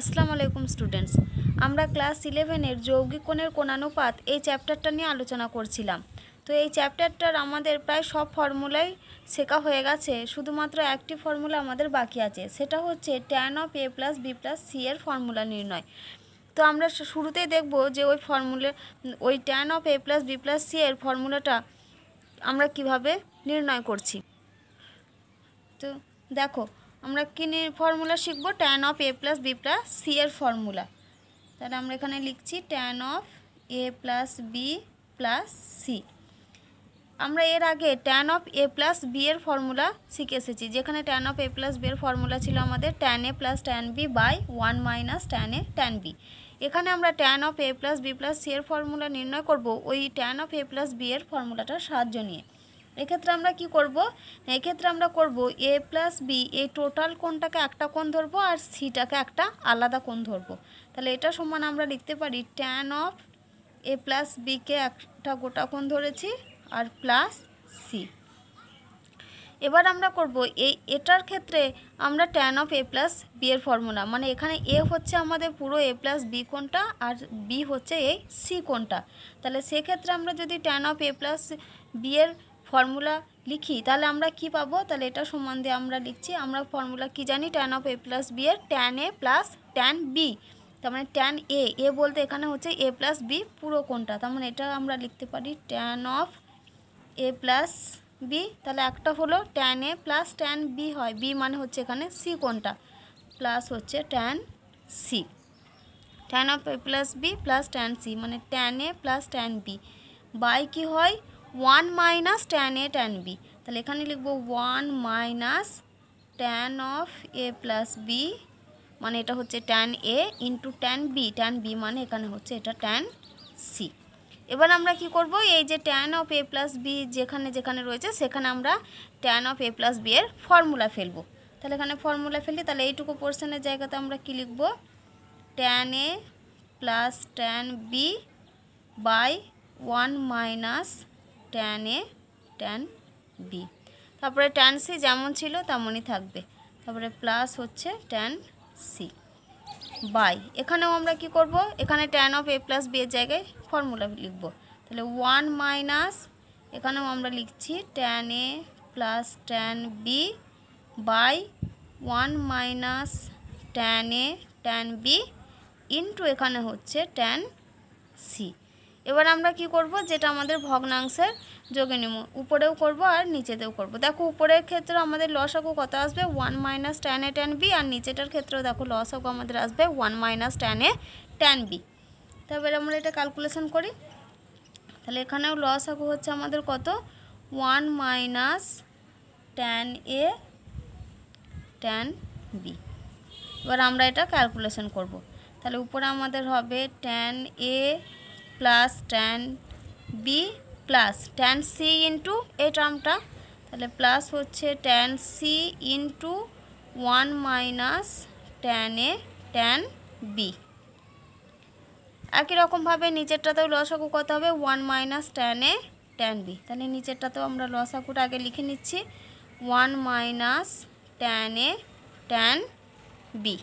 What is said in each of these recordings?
আসসালামু আলাইকুম স্টুডেন্টস আমরা ক্লাস ইলেভেনের যৌগিক কোণের কোণানুপাত এই চ্যাপ্টারটা নিয়ে আলোচনা করছিলাম তো এই চ্যাপ্টারটার আমাদের প্রায় সব ফর্মুলাই শেখা হয়ে গেছে শুধুমাত্র একটি ফর্মুলা আমাদের বাকি আছে সেটা হচ্ছে tan of A plus B plus C এর ফর্মুলা নির্ণয় তো আমরা শুরুতেই দেখব যে ওই ফর্মুলা ওই tan of A plus B plus C এর ফর্মুলাটা আমরা কিভাবে নির্ণয় করছি তো দেখো আমরা কী ফর্মুলা শিখবো tan of A plus B plus C এর ফর্মুলা তাহলে আমরা এখানে লিখছি tan of A plus B plus C আমরা এর আগে tan of A plus B এর ফর্মুলা শিখে এসেছি যেখানে tan of A plus B এর ফর্মুলা ছিল আমাদের tan A plus tan B by one minus tan A tan B এখানে আমরা tan of A plus B plus C এর ফর্মুলা নির্ণয় করব ওই tan of A plus B এর ফর্মুলাটার সাহায্য নিয়ে এক্ষেত্রে আমরা কি করব এক্ষেত্রে আমরা করব এ প্লাস বি এই টোটাল কোনটাকে একটা কোণ ধরবো আর সিটাকে একটা আলাদা কোণ ধরব তাহলে এটা সমান আমরা লিখতে পারি ট্যান অফ এ প্লাস বিকে একটা গোটা কোণ ধরেছি আর প্লাস সি এবার আমরা করব এই এটার ক্ষেত্রে আমরা tan of A plus B এর ফর্মুলা মানে এখানে এ হচ্ছে আমাদের পুরো এ প্লাস বি কোনটা আর বি হচ্ছে এই সি কোনটা তাহলে সেক্ষেত্রে আমরা যদি tan of A plus B এর ফর্মুলা লিখি তাহলে আমরা কি পাবো তাহলে এটা সমান দিয়ে আমরা লিখছি আমরা ফর্মুলা কি জানি tan of A plus B এর tan A plus tan B তার মানে ট্যান এ এ বলতে এখানে হচ্ছে এ প্লাস বি পুরো কোনটা তার মানে এটা আমরা লিখতে পারি tan of A plus B তাহলে একটা হলো tan A plus tan B হয় বি মানে হচ্ছে এখানে সি কোনটা প্লাস হচ্ছে tan C tan of A plus B plus tan C মানে tan A plus tan B by কি হয় one minus tan A tan B তাহলে এখানে লিখবো one minus tan of A plus B মানে এটা হচ্ছে tan A into tan B tan B মানে এখানে হচ্ছে এটা ট্যান সি এবার আমরা কি করব এই যে tan of A plus B যেখানে যেখানে রয়েছে সেখানে আমরা tan of A plus B এর ফর্মুলা ফেলব তাহলে এখানে ফর্মুলা ফেলি তাহলে এইটুকু পোর্শনের জায়গাতে আমরা কি লিখব tan A plus tan B by one minus tan A tan B তারপরে ট্যান সি যেমন ছিল তেমনই থাকবে তারপরে প্লাস হচ্ছে ট্যান সি বাই এখানেও আমরা কি করব এখানে tan of A plus B এর জায়গায় ফর্মুলা লিখব তাহলে ওয়ান মাইনাস এখানেও আমরা লিখছি tan A plus tan B by one minus tan A tan B into এখানে হচ্ছে ট্যান সি এবার আমরা কি করব যেটা আমাদের ভগ্নাংশের যোগে নেব উপরেও করব আর নিচেতেও করব দেখো উপরের ক্ষেত্রে আমাদের লস লসাগু কত আসবে one minus tan A tan B আর নিচেটার ক্ষেত্রেও দেখো লস লসাগু আমাদের আসবে one minus tan A tan B তারপরে আমরা এটা ক্যালকুলেশন করি তাহলে এখানেও লস লসাগু হচ্ছে আমাদের কত one minus tan A tan B এবার আমরা এটা ক্যালকুলেশন করব তাহলে উপরে আমাদের হবে tan A plus tan B plus tan C into এই টার্মটা তাহলে প্লাস হচ্ছে tan C into one minus tan A tan B একই রকমভাবে নিচেরটাতেও লসাগু করতে হবে one minus tan A tan B তাহলে নিচেরটাতেও আমরা লসাগুটা আগে লিখে নিচ্ছি one minus tan A tan B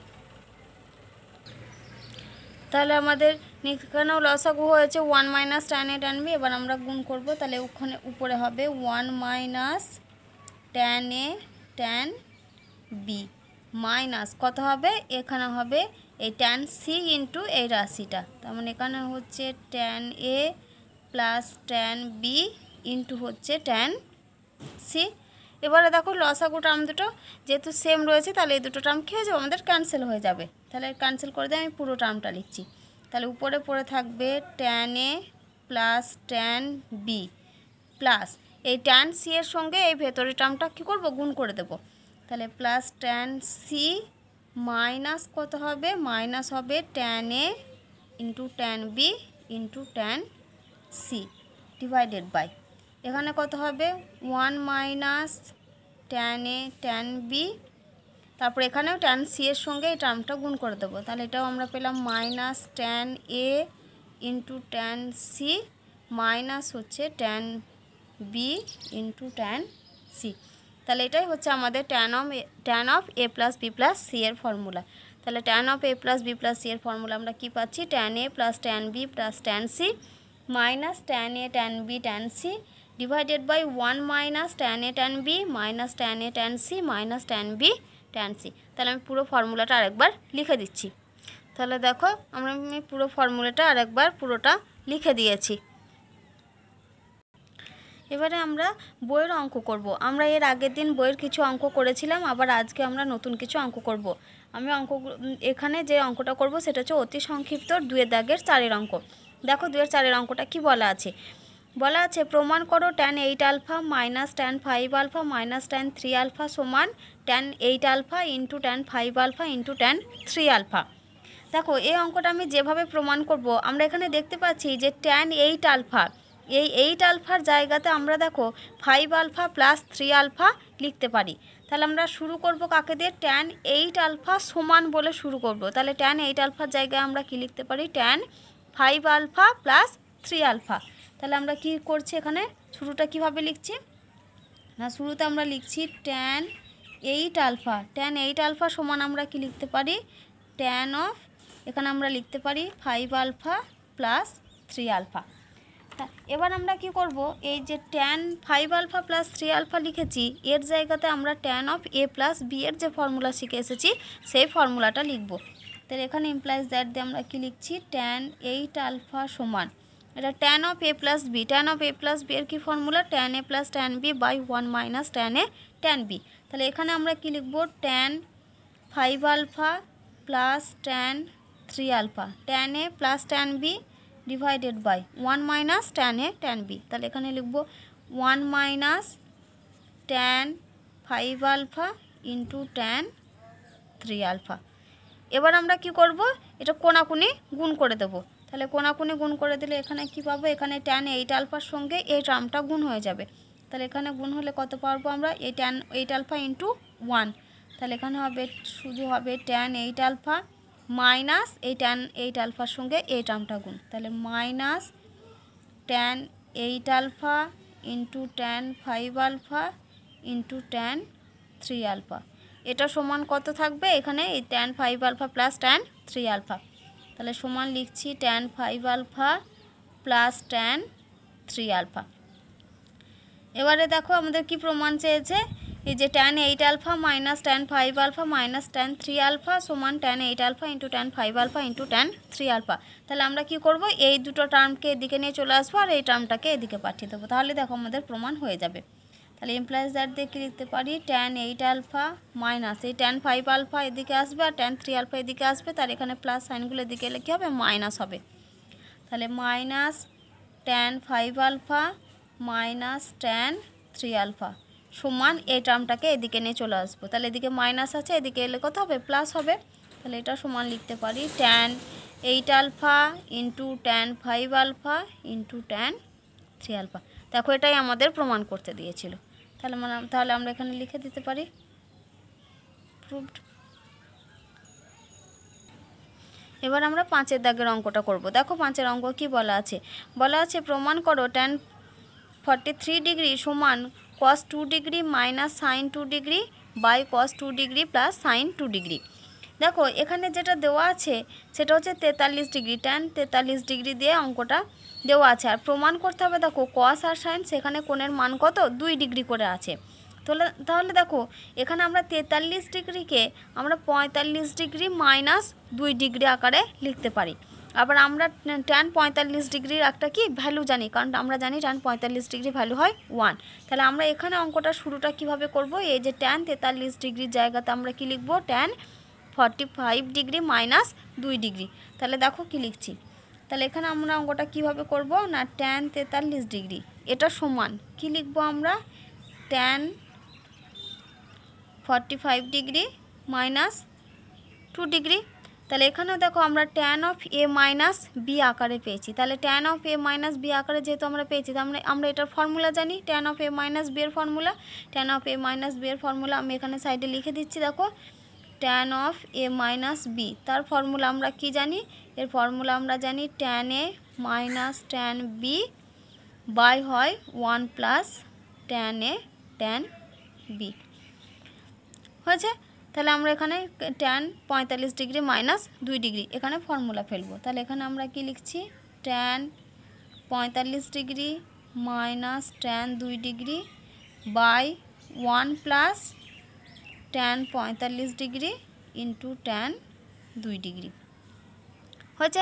তাহলে আমাদের এখানেও লসাগু হয়েছে ওয়ান মাইনাস টেনে টানবি এবার আমরা গুণ করব তাহলে ওখানে উপরে হবে one minus tan A tan B minus কত হবে এখানে হবে এই ট্যান সি ইন্টু এই রাশিটা তার মানে এখানে হচ্ছে tan A plus tan B into হচ্ছে ট্যান সি এবারে দেখো লসাগু টার্ম দুটো যেহেতু সেম রয়েছে তাহলে এই দুটো টার্ম খেয়ে যাবো আমাদের ক্যান্সেল হয়ে যাবে তাহলে ক্যান্সেল করে দিয়ে আমি পুরো টার্মটা লিখছি তাহলে উপরে পড়ে থাকবে tan A plus tan B plus এই ট্যান সি এর সঙ্গে এই ভেতরের টার্মটা কী করব গুণ করে দেব তাহলে প্লাস ট্যান সি মাইনাস কত হবে মাইনাস হবে tan A into tan B into tan C divided by এখানে কত হবে one minus tan A tan B তারপর এখানেও ট্যান সি এর সঙ্গে এই টার্মটা গুণ করে দেবো তাহলে এটাও আমরা পেলাম minus tan A into tan C minus হচ্ছে tan B into tan C তাহলে এটাই হচ্ছে আমাদের tan of tan of A plus B plus C এর ফর্মুলা তাহলে tan of A plus B plus C এর ফর্মুলা আমরা কী পাচ্ছি tan A plus tan B plus tan C minus tan A tan B tan C divided by one minus tan A tan B minus tan A tan C minus tan B tan C তাহলে আমি পুরো ফর্মুলাটা আরেকবার লিখে দিচ্ছি তাহলে দেখো আমরা আমি পুরো ফর্মুলাটা আরেকবার পুরোটা লিখে দিয়েছি এবারে আমরা বইয়ের অঙ্ক করব। আমরা এর আগের দিন বইয়ের কিছু অঙ্ক করেছিলাম আবার আজকে আমরা নতুন কিছু অঙ্ক করব। আমি অঙ্ক এখানে যে অঙ্কটা করব সেটা হচ্ছে অতি সংক্ষিপ্ত দুয়ের দাগের চারের অঙ্ক দেখো দুয়ের চারের অঙ্কটা কি বলা আছে বলা আছে প্রমাণ করো tan eight alpha minus tan five alpha minus tan three alpha সমান tan eight alpha into tan five alpha into tan three alpha দেখো এই অঙ্কটা আমি যেভাবে প্রমাণ করব আমরা এখানে দেখতে পাচ্ছি যে ট্যান এইট আলফা এই এইট আলফার জায়গাতে আমরা দেখো five alpha plus three alpha লিখতে পারি তাহলে আমরা শুরু করব কাকে দিয়ে ট্যান এইট আলফা সমান বলে শুরু করব তাহলে ট্যান এইট আলফার জায়গায় আমরা কি লিখতে পারি tan five alpha plus three alpha তাহলে আমরা কি করছি এখানে শুরুটা কিভাবে লিখছি না শুরুতে আমরা লিখছি tan eight alpha tan eight alpha সমান আমরা কি লিখতে পারি ট্যান অফ এখানে আমরা লিখতে পারি five alpha plus three alpha এবার আমরা কি করব এই যে tan five alpha plus three alpha লিখেছি এর জায়গাতে আমরা tan of A plus B এর যে ফর্মুলা শিখে এসেছি সেই ফর্মুলাটা লিখব তাহলে এখানে ইমপ্লাইজ দ্যাট দিয়ে আমরা কি লিখছি ট্যান এইট আলফা সমান এটা tan of A plus B tan of A plus B এর কি formula tan A plus tan B by one minus tan A tan B তাহলে এখানে আমরা কি লিখব tan five alpha plus tan three alpha tan A plus tan B divided by one minus tan A tan B তাহলে এখানে লিখব one minus tan five alpha into tan three alpha এবার আমরা কি করব এটা কোনাকুনি গুণ করে দেবো তাহলে কোনে গুণ করে দিলে এখানে কি পাবো এখানে ট্যান এইট আলফার সঙ্গে এই টার্মটা গুণ হয়ে যাবে তাহলে এখানে গুণ হলে কত পারবো আমরা এই tan eight alpha into one তাহলে এখানে হবে শুধু হবে ট্যান এইট আলফা মাইনাস এই ট্যান এইট আলফার সঙ্গে এই টার্মটা গুণ তাহলে minus tan eight alpha into tan five alpha into tan three alpha এটা সমান কত থাকবে এখানে এই tan five alpha plus tan three alpha তাহলে সমান লিখছি tan five alpha plus tan three alpha এবারে দেখো আমাদের কি প্রমাণ চেয়েছে এই যে tan eight alpha minus tan five alpha minus tan three alpha সমান tan eight alpha into tan five alpha into tan three alpha তাহলে আমরা কি করব এই দুটো টার্মকে এদিকে নিয়ে চলে আসবো আর এই টার্মটাকে এদিকে পাঠিয়ে দেবো তাহলে দেখো আমাদের প্রমাণ হয়ে যাবে তাহলে এমপ্লয়েজ দ্যাট দিয়ে কী লিখতে পারি ট্যান এইট আলফা মাইনাস এই ট্যান ফাইভ আলফা এদিকে আসবে আর ট্যান থ্রি আলফা এদিকে আসবে তার এখানে প্লাস সাইনগুলো এদিকে এলে কী হবে মাইনাস হবে তাহলে minus tan five alpha minus tan three alpha সমান এই টার্মটাকে এদিকে নিয়ে চলে আসবো তাহলে এদিকে মাইনাস আছে এদিকে এলে কত হবে প্লাস হবে তাহলে এটা সমান লিখতে পারি tan eight alpha into tan five alpha into tan three alpha দেখো এটাই আমাদের প্রমাণ করতে দিয়েছিল তাহলে মানে তাহলে আমরা এখানে লিখে দিতে পারি প্রুভড এবার আমরা পাঁচের দাগের অঙ্কটা করব দেখো পাঁচের অঙ্ক কি বলা আছে বলা আছে প্রমাণ করো ট্যান ফর্টি থ্রি ডিগ্রি সমান cos two degree minus sine two degree by cos two degree plus sine two degree দেখো এখানে যেটা দেওয়া আছে সেটা হচ্ছে তেতাল্লিশ ডিগ্রি টেন তেতাল্লিশ ডিগ্রি দিয়ে অঙ্কটা দেওয়া আছে আর প্রমাণ করতে হবে দেখো কস আর সাইন সেখানে কোণের মান কত দুই ডিগ্রি করে আছে তাহলে তাহলে দেখো এখানে আমরা তেতাল্লিশ ডিগ্রিকে আমরা পঁয়তাল্লিশ ডিগ্রি মাইনাস দুই ডিগ্রি আকারে লিখতে পারি আবার আমরা ট্যান পঁয়তাল্লিশ ডিগ্রির একটা কি ভ্যালু জানি কারণ আমরা জানি ট্যান পঁয়তাল্লিশ ডিগ্রি ভ্যালু হয় ওয়ান তাহলে আমরা এখানে অঙ্কটা শুরুটা কিভাবে করব এই যে ট্যান তেতাল্লিশ ডিগ্রির জায়গাতে আমরা কি লিখব tan forty five degree minus দুই ডিগ্রি তাহলে দেখো কি লিখছি তাহলে এখানে আমরা অঙ্কটা কিভাবে করব না ট্যান তেতাল্লিশ ডিগ্রি এটা সমান কি লিখবো আমরা tan forty five degree minus two degree তাহলে এখানেও দেখো আমরা tan of A minus B আকারে পেয়েছি তাহলে tan of A minus B আকারে যেহেতু আমরা পেয়েছি তা আমরা আমরা এটার ফর্মুলা জানি tan of A minus B formula tan of A minus B formula আমি এখানে সাইডে লিখে দিচ্ছি দেখো tan of A minus B তার ফর্মুলা আমরা কি জানি এর ফর্মুলা আমরা জানি tan A minus tan B by হয় one plus tan A tan B হয়েছে তাহলে আমরা এখানে ট্যান পঁয়তাল্লিশ ডিগ্রি মাইনাস দুই ডিগ্রি এখানে ফর্মুলা ফেলবো তাহলে এখানে আমরা কি লিখছি ট্যান পঁয়তাল্লিশ ডিগ্রি মাইনাস ট্যান দুই degree by one plus tan পঁয়তাল্লিশ ডিগ্রি ইন্টু টেন দুই ডিগ্রি হয়েছে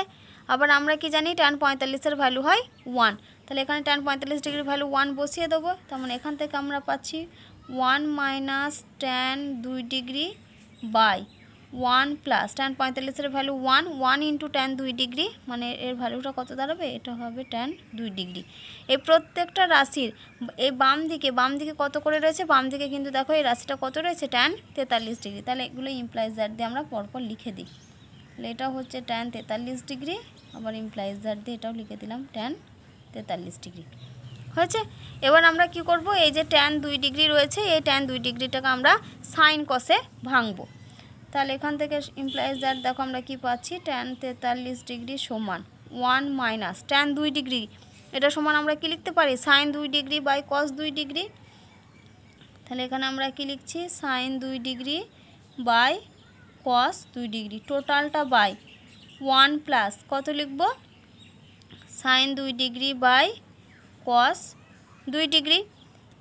আবার আমরা কি জানি টেন পঁয়তাল্লিশের ভ্যালু হয় ওয়ান তাহলে এখানে টেন পঁয়তাল্লিশ ডিগ্রি ভ্যালু ওয়ান বসিয়ে দেবো তেমন মানে এখান থেকে আমরা পাচ্ছি ওয়ান মাইনাস টেন দুই degree by one plus tan পঁয়তাল্লিশের value one one into tan দুই ডিগ্রি মানে এর ভ্যালুটা কত দাঁড়াবে এটা হবে ট্যান দুই ডিগ্রি এই প্রত্যেকটা রাশির এই বাম দিকে বাম দিকে কত করে রয়েছে বাম দিকে কিন্তু দেখো এই রাশিটা কত রয়েছে ট্যান তেতাল্লিশ ডিগ্রি তাহলে এগুলো ইমপ্লাইজ দিয়ে আমরা পরপর লিখে দিই তাহলে এটা হচ্ছে ট্যান তেতাল্লিশ ডিগ্রি আবার ইমপ্লাইজার দিয়ে এটাও লিখে দিলাম টেন তেতাল্লিশ ডিগ্রি হয়েছে এবার আমরা কি করব এই যে ট্যান দুই ডিগ্রি রয়েছে এই ট্যান দুই ডিগ্রিটাকে আমরা সাইন কষে ভাঙবো তাহলে এখান থেকে ইমপ্লাইজ দ্যাট দেখো আমরা কী পাচ্ছি ট্যান তেতাল্লিশ ডিগ্রি সমান ওয়ান মাইনাস ট্যান দুই ডিগ্রি এটা সমান আমরা কী লিখতে পারি সাইন দুই ডিগ্রি বাই কস দুই ডিগ্রি তাহলে এখানে আমরা কী লিখছি সাইন দুই ডিগ্রি বাই কস দুই ডিগ্রি টোটালটা বাই ওয়ান প্লাস কত লিখব সাইন দুই ডিগ্রি বাই কস দুই ডিগ্রি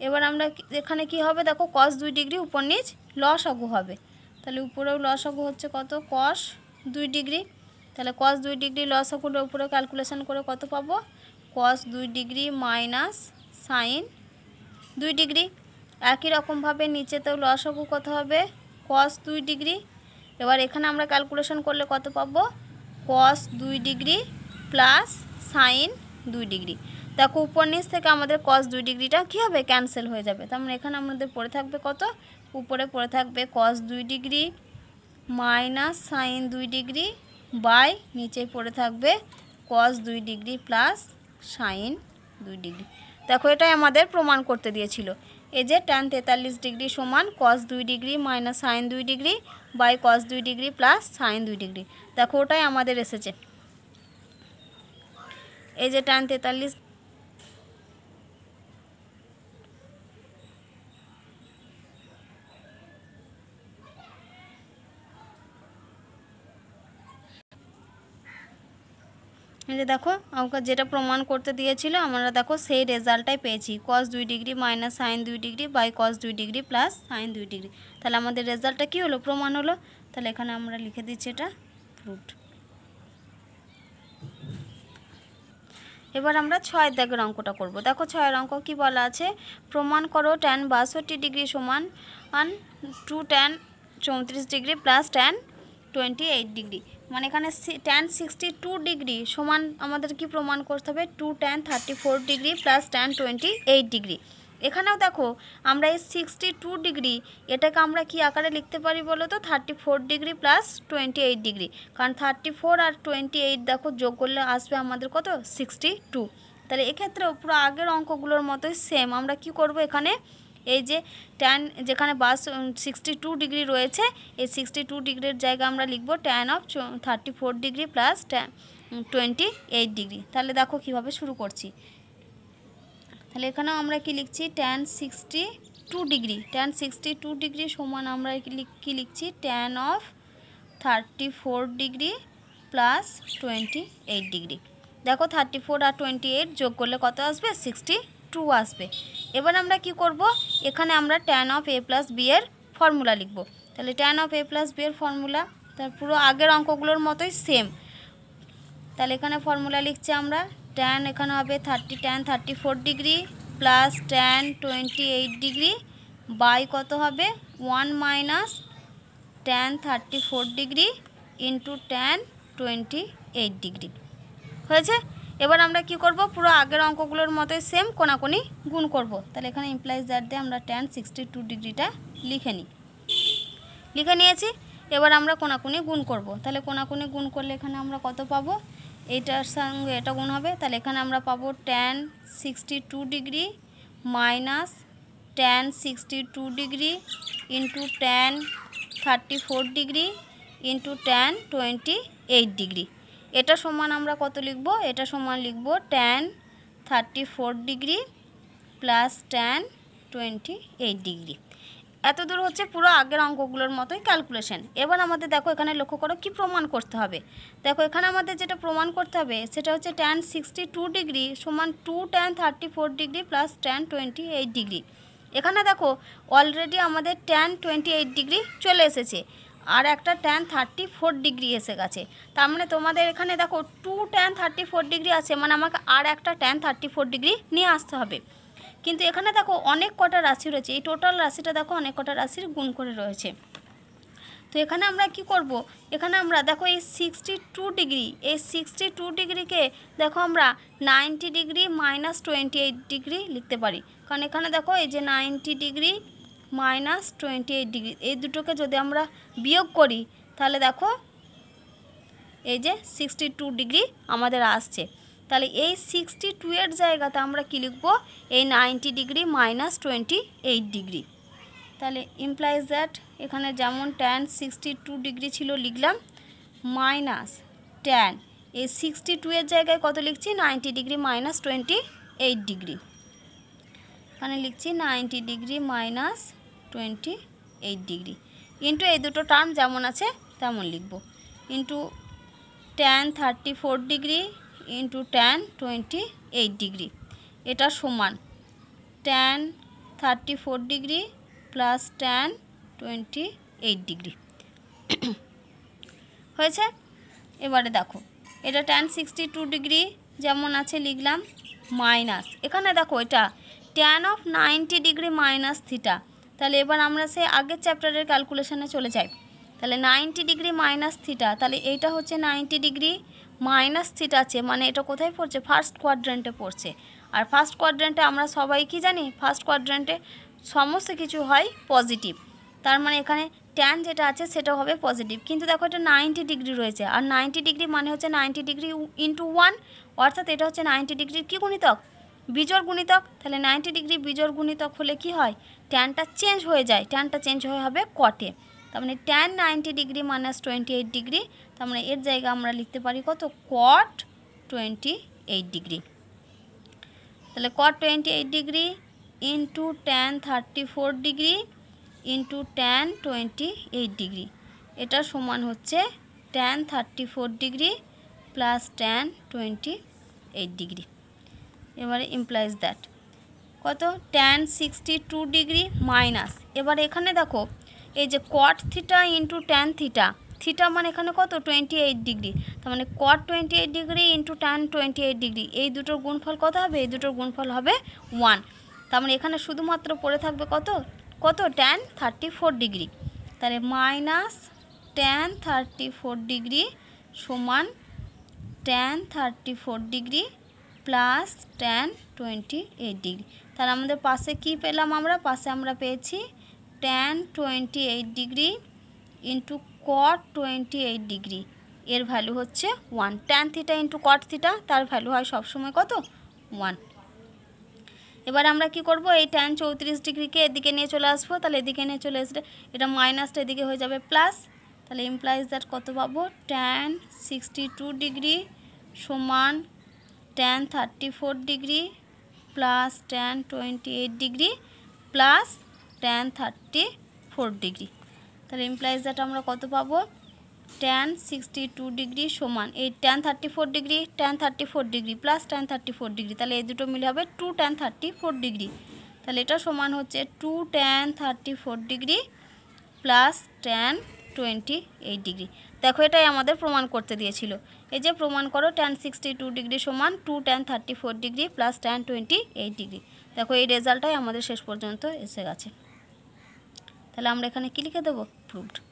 এবার আমরা এখানে কি হবে দেখো কস দুই ডিগ্রি উপর নিচ লস আগু হবে তাহলে উপরেও লসক হচ্ছে কত কস দুই ডিগ্রি তাহলে কস দুই ডিগ্রি লসক হলে উপরে ক্যালকুলেশন করে কত পাবো কস দুই ডিগ্রি মাইনাস সাইন দুই ডিগ্রি একই রকমভাবে নিচেতেও লসক কত হবে কস দুই ডিগ্রি এবার এখানে আমরা ক্যালকুলেশন করলে কত পাবো কস দুই ডিগ্রি প্লাস সাইন দুই ডিগ্রি দেখো উপর নিচ থেকে আমাদের কস দুই ডিগ্রিটা কী হবে ক্যান্সেল হয়ে যাবে তার মানে এখানে আমাদের পড়ে থাকবে কত উপরে পড়ে থাকবে কস দুই ডিগ্রি মাইনাস সাইন দুই ডিগ্রি বাই নিচে পড়ে থাকবে কস দুই ডিগ্রি প্লাস সাইন দুই ডিগ্রি দেখো এটাই আমাদের প্রমাণ করতে দিয়েছিল এই যে ট্যান তেতাল্লিশ ডিগ্রি সমান কস দুই ডিগ্রি মাইনাস সাইন দুই ডিগ্রি বাই কস দুই ডিগ্রি প্লাস সাইন দুই ডিগ্রি দেখো ওটাই আমাদের এসেছে এই যে ট্যান তেতাল্লিশ যে দেখো আমাকে যেটা প্রমাণ করতে দিয়েছিল আমরা দেখো সেই রেজাল্টটাই পেয়েছি কস দুই ডিগ্রি মাইনাস সাইন দুই ডিগ্রি বাই কস দুই ডিগ্রি প্লাস সাইন দুই ডিগ্রি তাহলে আমাদের রেজাল্টটা কি হলো প্রমাণ হলো তাহলে এখানে আমরা লিখে দিচ্ছি এটা রুট এবার আমরা ছয় দাগের অঙ্কটা করব দেখো ছয়ের অঙ্ক কি বলা আছে প্রমাণ করো ট্যান বাষট্টি ডিগ্রি সমান টু ট্যান চৌত্রিশ degree plus tan twenty eight degree মানে এখানে ট্যান সিক্সটি টু ডিগ্রি সমান আমাদের কি প্রমাণ করতে হবে two tan thirty four degree plus tan twenty eight degree এখানেও দেখো আমরা এই সিক্সটি টু ডিগ্রি এটাকে আমরা কি আকারে লিখতে পারি বলো তো thirty four degree plus twenty eight degree কারণ থার্টি ফোর আর টোয়েন্টি এইট দেখো যোগ করলে আসবে আমাদের কত সিক্সটি টু তাহলে এক্ষেত্রেও পুরো আগের অঙ্কগুলোর মতোই সেম আমরা কি করব এখানে এই যে ট্যান যেখানে বাস সিক্সটি টু ডিগ্রি রয়েছে এই সিক্সটি টু ডিগ্রির জায়গায় আমরা লিখব tan of thirty four degree plus tan twenty eight degree তাহলে দেখো কিভাবে শুরু করছি তাহলে এখানেও আমরা কি লিখছি tan sixty two degree tan sixty two degree সমান আমরা কি লিখছি tan of thirty four degree plus twenty eight degree দেখো থার্টি ফোর আর টোয়েন্টি এইট যোগ করলে কত আসবে সিক্সটি টু আসবে এবার আমরা কি করব এখানে আমরা tan of A plus B এর ফর্মুলা লিখব তাহলে tan of A plus B এর ফর্মুলা তার পুরো আগের অঙ্কগুলোর মতোই সেম তাহলে এখানে ফর্মুলা লিখছি আমরা ট্যান এখানে হবে thirty tan thirty four degree plus tan twenty eight degree by কত হবে one minus tan thirty four degree into tan twenty eight degree হয়েছে এবার আমরা কি করব পুরো আগের অঙ্কগুলোর মতোই সেম কোনাকোনি গুণ করব তাহলে এখানে ইমপ্লাইজ দ্যাট দিয়ে আমরা টেন সিক্সটি টু ডিগ্রিটা লিখে নিই লিখে নিয়েছি এবার আমরা কোনাকুনি গুণ করব তাহলে কোনাকুনি গুণ করলে এখানে আমরা কত পাব এইটার সঙ্গে এটা গুণ হবে তাহলে এখানে আমরা পাবো tan sixty two degree minus tan sixty two degree into tan thirty four degree into tan twenty eight degree এটা সমান আমরা কত লিখব এটা সমান লিখব tan thirty four degree plus tan twenty eight degree এত দূর হচ্ছে পুরো আগের অঙ্কগুলোর মতোই ক্যালকুলেশন এবার আমাদের দেখো এখানে লক্ষ্য করো কি প্রমাণ করতে হবে দেখো এখানে আমাদের যেটা প্রমাণ করতে হবে সেটা হচ্ছে ট্যান সিক্সটি টু ডিগ্রি সমান two tan thirty four degree plus tan twenty eight degree এখানে দেখো অলরেডি আমাদের ট্যান টোয়েন্টি এইট ডিগ্রি চলে এসেছে আর একটা ট্যান থার্টি ফোর ডিগ্রি এসে গেছে তার মানে তোমাদের এখানে দেখো two tan thirty four degree আছে মানে আমাকে আর একটা ট্যান থার্টি ফোর ডিগ্রি নিয়ে আসতে হবে কিন্তু এখানে দেখো অনেক কটা রাশি রয়েছে এই টোটাল রাশিটা দেখো অনেক কটা রাশির গুণ করে রয়েছে তো এখানে আমরা কি করব এখানে আমরা দেখো এই সিক্সটি টু ডিগ্রি এই সিক্সটি টু ডিগ্রিকে দেখো আমরা ninety degree minus twenty eight degree লিখতে পারি কারণ এখানে দেখো এই যে ninety degree minus twenty eight degree এই দুটোকে যদি আমরা বিয়োগ করি তাহলে দেখো এই যে সিক্সটি টু ডিগ্রি আমাদের আসছে তাহলে এই সিক্সটি টুয়ের জায়গাতে আমরা কী লিখব এই ninety degree minus twenty eight degree তাহলে ইমপ্লাইজ দ্যাট এখানে যেমন ট্যান সিক্সটি টু ডিগ্রি ছিল লিখলাম মাইনাস ট্যান এই সিক্সটি টুয়ের জায়গায় কত লিখছি ninety degree minus twenty eight degree এখানে লিখছি ninety degree minus twenty eight degree into এই দুটো টার্ম যেমন আছে তেমন লিখব into tan thirty four degree into tan twenty eight degree এটা সমান tan thirty four degree plus tan twenty eight degree হয়েছে এবারে দেখো এটা ট্যান সিক্সটি টু ডিগ্রি যেমন আছে লিখলাম মাইনাস এখানে দেখো এটা tan of ninety degree minus theta তাহলে এবার আমরা সে আগের চ্যাপ্টারের ক্যালকুলেশানে চলে যাই তাহলে নাইনটি ডিগ্রি মাইনাস থিটা তাহলে এইটা হচ্ছে নাইনটি ডিগ্রি মাইনাস থিটা আছে মানে এটা কোথায় পড়ছে ফার্স্ট কোয়াড্রেন্টে পড়ছে আর ফার্স্ট কোয়াড্রেন্টে আমরা সবাই কি জানি ফার্স্ট কোয়াড্রেন্টে সমস্ত কিছু হয় পজিটিভ তার মানে এখানে ট্যান যেটা আছে সেটা হবে পজিটিভ কিন্তু দেখো এটা নাইনটি ডিগ্রি রয়েছে আর নাইনটি ডিগ্রি মানে হচ্ছে নাইনটি ডিগ্রি ইন্টু ওয়ান অর্থাৎ এটা হচ্ছে নাইনটি ডিগ্রির কী গুণিতক বিজোর গুণিতক তাহলে নাইনটি ডিগ্রি বিজোর গুণিতক হলে কি হয় ট্যানটা চেঞ্জ হয়ে যায় ট্যানটা চেঞ্জ হয়ে হবে কটে তার মানে tan ninety degree minus twenty eight degree তার মানে এর জায়গা আমরা লিখতে পারি কত কট টোয়েন্টি এইট ডিগ্রি তাহলে cot twenty eight degree into tan thirty four degree into tan twenty eight degree এটা সমান হচ্ছে tan thirty four degree plus tan twenty eight degree এবারে ইমপ্লাইজ দ্যাট কত tan sixty two degree minus এবার এখানে দেখো এই যে cot theta into tan theta theta মানে এখানে কত টোয়েন্টি এইট ডিগ্রি তার মানে cot twenty eight degree into tan twenty eight degree এই দুটোর গুণফল কত হবে এই দুটোর গুণফল হবে ওয়ান তার মানে এখানে শুধুমাত্র পড়ে থাকবে কত কত ট্যান থার্টি ফোর ডিগ্রি তাহলে minus tan thirty four degree সমান tan thirty four degree plus tan twenty eight degree তাহলে আমাদের পাশে কি পেলাম আমরা পাশে আমরা পেয়েছি tan twenty eight degree into cot twenty eight degree এর ভ্যালু হচ্ছে one tan theta into cot theta তার ভ্যালু হয় সবসময় কত ওয়ান এবার আমরা কি করব এই টেন চৌত্রিশ ডিগ্রিকে এদিকে নিয়ে চলে আসবো তাহলে এদিকে নিয়ে চলে আসলে এটা মাইনাসটা এদিকে হয়ে যাবে প্লাস তাহলে ইমপ্লাইজ দ্যাট কত পাবো টেন সিক্সটি টু ডিগ্রি সমান tan thirty four degree plus tan twenty eight degree plus tan thirty four degree তাহলে ইমপ্লাইজ দ্যাট আমরা কত পাবো ট্যান সিক্সটি টু ডিগ্রি সমান এই tan thirty four degree tan thirty four degree plus tan thirty four degree তাহলে এই দুটো মিলে হবে two tan thirty four degree তাহলে এটা সমান হচ্ছে two tan thirty four degree plus tan twenty eight degree দেখো এটাই আমাদের প্রমাণ করতে দিয়েছিল এই যে প্রমাণ করো ট্যান সিক্সটি টু ডিগ্রি সমান two tan thirty four degree plus tan twenty eight degree দেখো এই রেজাল্টটাই আমাদের শেষ পর্যন্ত এসে গেছে তাহলে আমরা এখানে কী লিখে দেবো প্রুভড